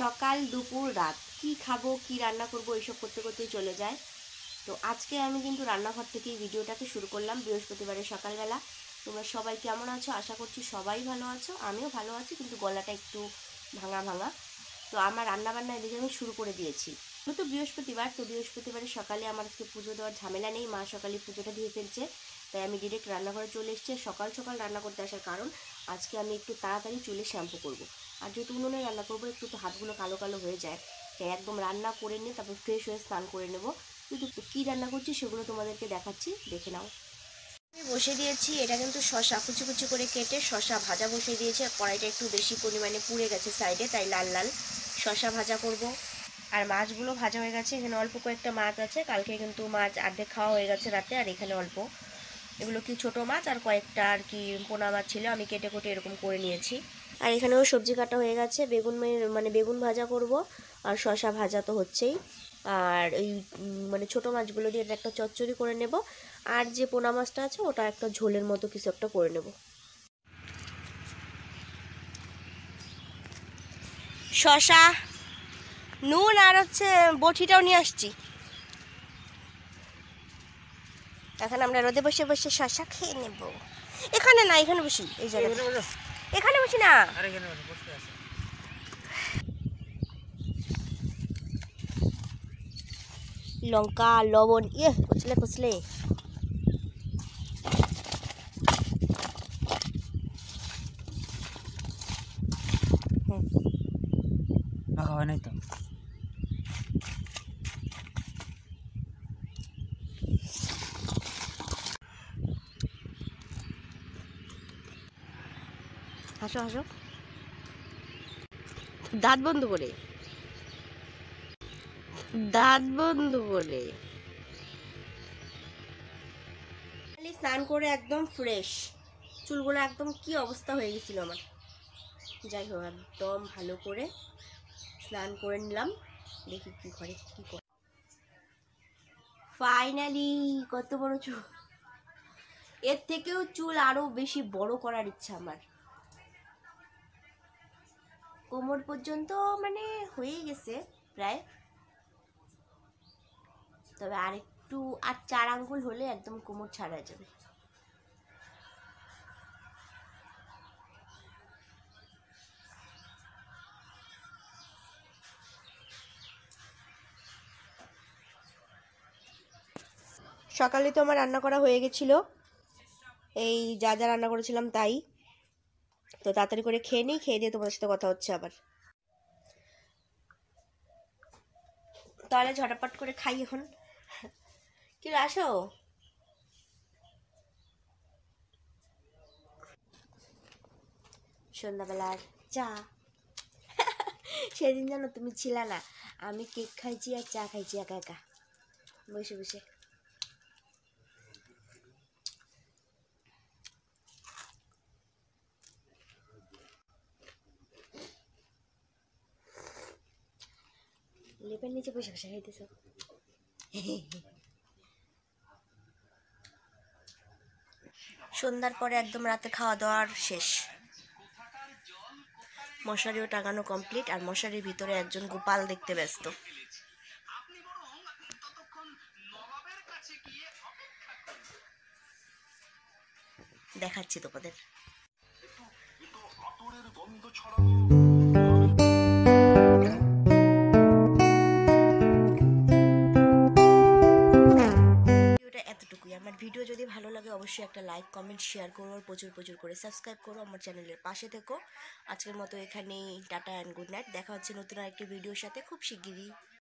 সকাল দুপুর রাত কি খাবো কি রান্না করব এইসব করতে করতেই চলে যায় তো আজকে আমি কিন্তু রান্নাঘর থেকেই ভিডিওটাকে শুরু করলাম বৃহস্পতিবারের সকালবেলা তোমরা সবাই কেমন আছো আশা করছি সবাই ভালো আছো আমিও ভালো আছি কিন্তু গলাটা একটু ভাঙা ভাঙা তো আমার রান্নাবান্না এদিকে আমি শুরু করে দিয়েছি তো বৃহস্পতিবার তো বৃহস্পতিবারের সকালে আমার আজকে পুজো দেওয়ার ঝামেলা নেই মা সকালে পুজোটা দিয়ে ফেলছে তাই আমি ডিরেক্ট রান্নাঘরে চলে এসেছি সকাল সকাল রান্না করতে আসার কারণ আজকে আমি একটু তাড়াতাড়ি চুলে শ্যাম্পু করব। আর যেহেতু উনুনে রান্না করবো একটু তো হাতগুলো কালো কালো হয়ে যায় তাই একদম রান্না করে নিয়ে তারপর ফ্রেশ হয়ে স্নান করে নেব কিন্তু কী রান্না করছি সেগুলো তোমাদেরকে দেখাচ্ছি দেখে নাও বসে দিয়েছি এটা কিন্তু শশা কুচি কুচি করে কেটে শশা ভাজা বসে দিয়েছে কড়াইটা একটু বেশি পরিমাণে পুড়ে গেছে সাইডে তাই লাল লাল শশা ভাজা করব আর মাছগুলো ভাজা হয়ে গেছে এখানে অল্প কয়েকটা মাছ আছে কালকে কিন্তু মাছ আর্ধেক খাওয়া হয়ে গেছে রাতে আর এখানে অল্প এগুলো কি ছোট মাছ আর কয়েকটা আর কি পোনা মাছ ছিল আমি কেটে কেটে এরকম করে নিয়েছি আর এখানেও সবজি কাটা হয়ে গেছে বেগুন মানে বেগুন ভাজা করব আর শশা ভাজা তো হচ্ছেই আর এই মানে ছোট মাছগুলো দিয়ে একটা চচ্চড়ি করে নেব আর যে পোনা মাছটা আছে ওটা একটা ঝোলের মতো কিছু একটা করে নেব শশা নুন আর হচ্ছে বটিটাও নিয়ে আসছি এখন আমরা রোদে বসে বসে শশা খেয়ে নেব এখানে না এখানে বসি এই জায়গায় এখানে বসি না লঙ্কা লবণ ইয়ে কচলে কুচলে হয় নাই তো হাসো হাসো দাঁত বন্ধু বলে দাঁত বন্ধু বলে স্নান করে একদম ফ্রেশ চুলগুলো একদম কি অবস্থা হয়ে গেছিল আমার যাই হোক একদম ভালো করে স্নান করে নিলাম দেখি কি করে কি করে ফাইনালি কত বড় চুল এর থেকেও চুল আরও বেশি বড় করার ইচ্ছা আমার কোমর পর্যন্ত মানে হয়ে গেছে প্রায় তবে আর একটু আর চার আঙ্গুল হলে একদম কোমর ছাড়া যাবে সকালে তো আমার রান্না করা হয়ে গেছিলো এই যা যা রান্না করেছিলাম তাই তো তাড়াতাড়ি করে খেয়ে নিই খেয়ে দিয়ে তোমাদের সাথে কথা হচ্ছে আবার তাহলে ঝটাপট করে খাই এখন কি আসো সন্ধ্যাবেলার চা সেদিন জানো তুমি ছিলা না আমি কেক খাইছি আর চা খাইছি একা একা বসে বসে লেপের নিচে বসে বসে খাইতেছ সন্ধ্যার পরে একদম রাতে খাওয়া দাওয়ার শেষ মশারিও টাঙানো কমপ্লিট আর মশারির ভিতরে একজন গোপাল দেখতে ব্যস্ত দেখাচ্ছি তোমাদের গন্ধ ছড়ানো অবশ্যই একটা লাইক কমেন্ট শেয়ার করো আর প্রচুর প্রচুর করে সাবস্ক্রাইব করো আমার চ্যানেলের পাশে থেকো আজকের মতো এখানেই টাটা অ্যান্ড গুড নাইট দেখা হচ্ছে নতুন আরেকটি ভিডিওর সাথে খুব শিগগিরই